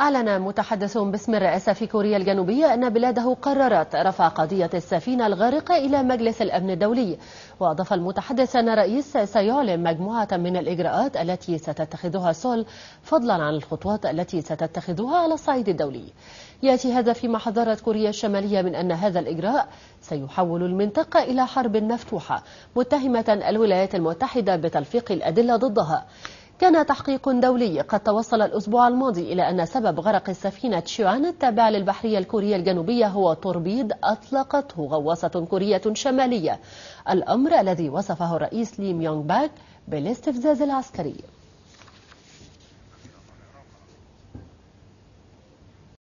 أعلن متحدث باسم الرئاسة في كوريا الجنوبية أن بلاده قررت رفع قضية السفينة الغارقة إلى مجلس الأمن الدولي وأضاف المتحدث أن الرئيس سيعلن مجموعة من الإجراءات التي ستتخذها سول فضلا عن الخطوات التي ستتخذها على الصعيد الدولي يأتي هذا فيما حذرت كوريا الشمالية من أن هذا الإجراء سيحول المنطقة إلى حرب مفتوحة متهمة الولايات المتحدة بتلفيق الأدلة ضدها كان تحقيق دولي قد توصل الأسبوع الماضي إلى أن سبب غرق السفينة تشيوان التابعة للبحرية الكورية الجنوبية هو توربيد أطلقته غواصة كورية شمالية الأمر الذي وصفه الرئيس ليم يونغ باك بالاستفزاز العسكري